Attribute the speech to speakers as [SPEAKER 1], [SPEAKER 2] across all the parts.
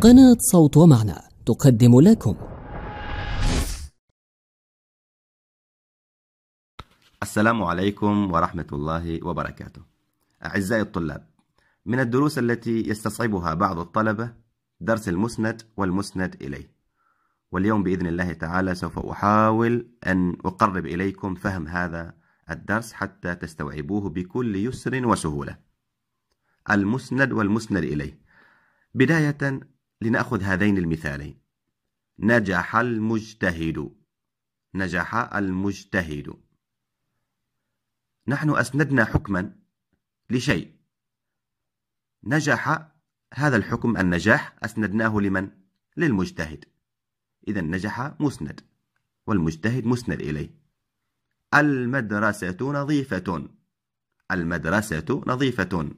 [SPEAKER 1] قناة صوت ومعنى تقدم لكم السلام عليكم ورحمة الله وبركاته. أعزائي الطلاب، من الدروس التي يستصعبها بعض الطلبة درس المسند والمسند إليه. واليوم بإذن الله تعالى سوف أحاول أن أقرب إليكم فهم هذا الدرس حتى تستوعبوه بكل يسر وسهولة. المسند والمسند إليه. بداية لنأخذ هذين المثالين نجح المجتهد نجح المجتهد نحن أسندنا حكما لشيء نجح هذا الحكم النجاح أسندناه لمن؟ للمجتهد إذا نجح مسند والمجتهد مسند إليه المدرسة نظيفة المدرسة نظيفة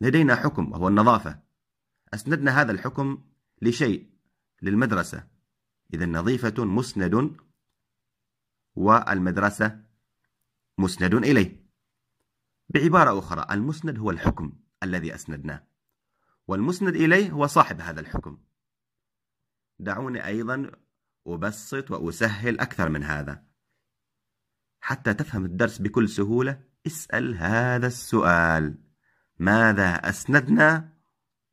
[SPEAKER 1] لدينا حكم وهو النظافة أسندنا هذا الحكم لشيء للمدرسة إذا نظيفة مسند والمدرسة مسند إليه بعبارة أخرى المسند هو الحكم الذي أسندناه والمسند إليه هو صاحب هذا الحكم دعوني أيضا أبسط وأسهل أكثر من هذا حتى تفهم الدرس بكل سهولة اسأل هذا السؤال ماذا أسندنا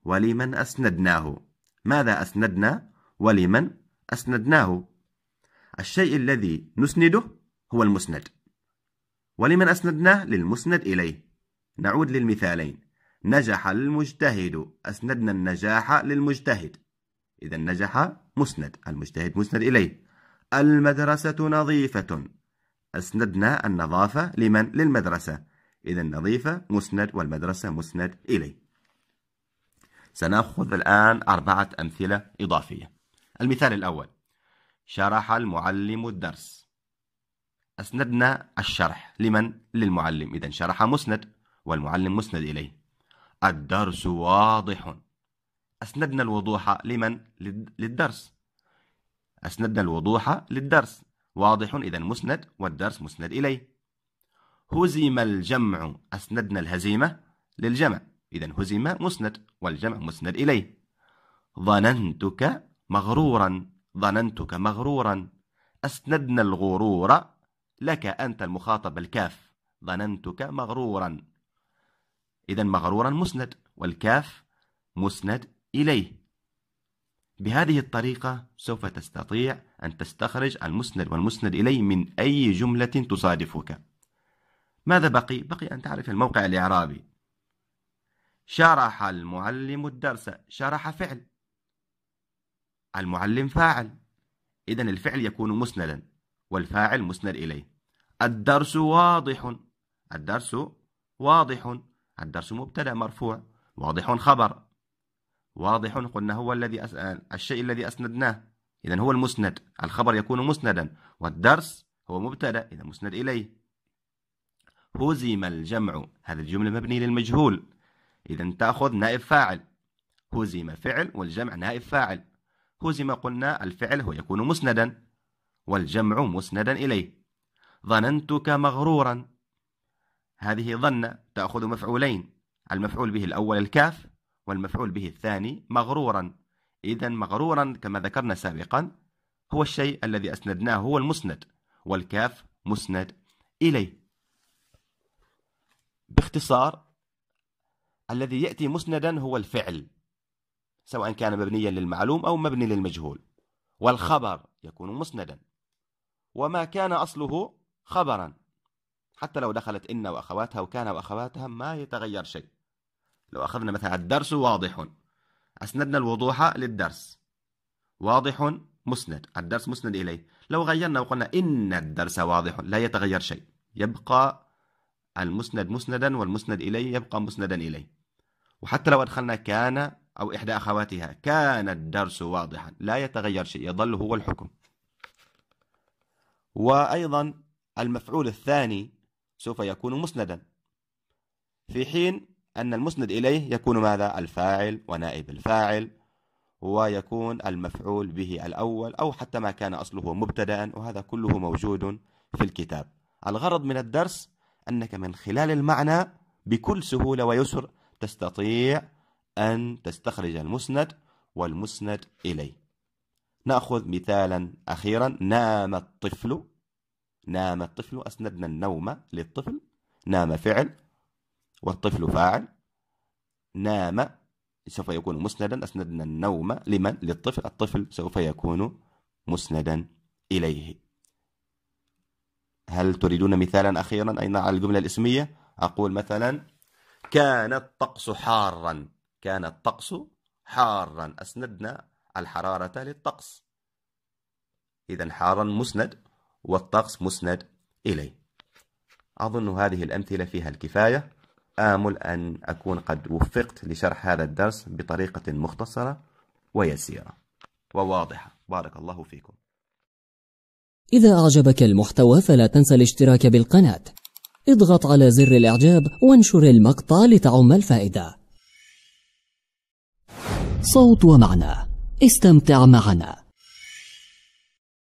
[SPEAKER 1] ولمن أسندناه ماذا أسندنا ولمن أسندناه الشيء الذي نسنده هو المسند ولمن أسندناه للمسند إليه نعود للمثالين نجح المجتهد أسندنا النجاح للمجتهد إذا نجح مسند المجتهد مسند إليه المدرسة نظيفة أسندنا النظافة لمن للمدرسة إذا النظيفة مسند والمدرسة مسند إليه سنأخذ الآن أربعة أمثلة إضافية المثال الأول شرح المعلم الدرس أسندنا الشرح لمن؟ للمعلم إذا شرح مسند والمعلم مسند إليه الدرس واضح أسندنا الوضوح لمن؟ للدرس أسندنا الوضوح للدرس واضح إذا مسند والدرس مسند إليه هزم الجمع أسندنا الهزيمة للجمع إذا هزم مسند والجمع مسند إليه ظننتك مغرورا ظننتك مغرورا أسندنا الغرور لك أنت المخاطب الكاف ظننتك مغرورا إذا مغرورا مسند والكاف مسند إليه بهذه الطريقة سوف تستطيع أن تستخرج المسند والمسند إليه من أي جملة تصادفك ماذا بقي؟ بقي أن تعرف الموقع الإعرابي شرح المعلم الدرس شرح فعل المعلم فاعل إذا الفعل يكون مسندا والفاعل مسند إليه الدرس واضح الدرس واضح الدرس مبتدا مرفوع واضح خبر واضح قلنا هو الذي أس... الشيء الذي أسندناه إذا هو المسند الخبر يكون مسندا والدرس هو مبتدا إذا مسند إليه هزم الجمع هذه الجملة مبنية للمجهول إذا تأخذ نائب فاعل هزم فعل والجمع نائب فاعل هزم قلنا الفعل هو يكون مسندا والجمع مسندا إليه ظننتك مغرورا هذه ظن تأخذ مفعولين المفعول به الأول الكاف والمفعول به الثاني مغرورا إذا مغرورا كما ذكرنا سابقا هو الشيء الذي أسندناه هو المسند والكاف مسند إليه باختصار الذي يأتي مسندا هو الفعل سواء كان مبنيا للمعلوم أو مبني للمجهول والخبر يكون مسندا وما كان أصله خبرا حتى لو دخلت إن وأخواتها وكان وأخواتها ما يتغير شيء لو أخذنا مثلا الدرس واضح أسندنا الوضوح للدرس واضح مسند الدرس مسند إليه لو غيرنا وقلنا إن الدرس واضح لا يتغير شيء يبقى المسند مسندا والمسند إليه يبقى مسندا إليه وحتى لو أدخلنا كان أو إحدى أخواتها كان الدرس واضحا لا يتغير شيء يظل هو الحكم وأيضا المفعول الثاني سوف يكون مسندا في حين أن المسند إليه يكون ماذا؟ الفاعل ونائب الفاعل ويكون المفعول به الأول أو حتى ما كان أصله مبتدأ وهذا كله موجود في الكتاب الغرض من الدرس أنك من خلال المعنى بكل سهولة ويسر تستطيع أن تستخرج المسند والمسند إليه نأخذ مثالا أخيرا نام الطفل نام الطفل أسندنا النوم للطفل نام فعل والطفل فاعل نام سوف يكون مسندا أسندنا النوم لمن للطفل الطفل سوف يكون مسندا إليه هل تريدون مثالا أخيرا أين على الجملة الإسمية أقول مثلا كان الطقس حارا كان الطقس حارا أسندنا الحرارة للطقس إذا حارا مسند والطقس مسند إليه أظن هذه الأمثلة فيها الكفاية آمل أن أكون قد وفقت لشرح هذا الدرس بطريقة مختصرة ويسيرة وواضحة بارك الله فيكم إذا أعجبك المحتوى فلا تنسى الاشتراك بالقناة اضغط على زر الإعجاب وانشر المقطع لتعم الفائدة صوت ومعنى استمتع معنا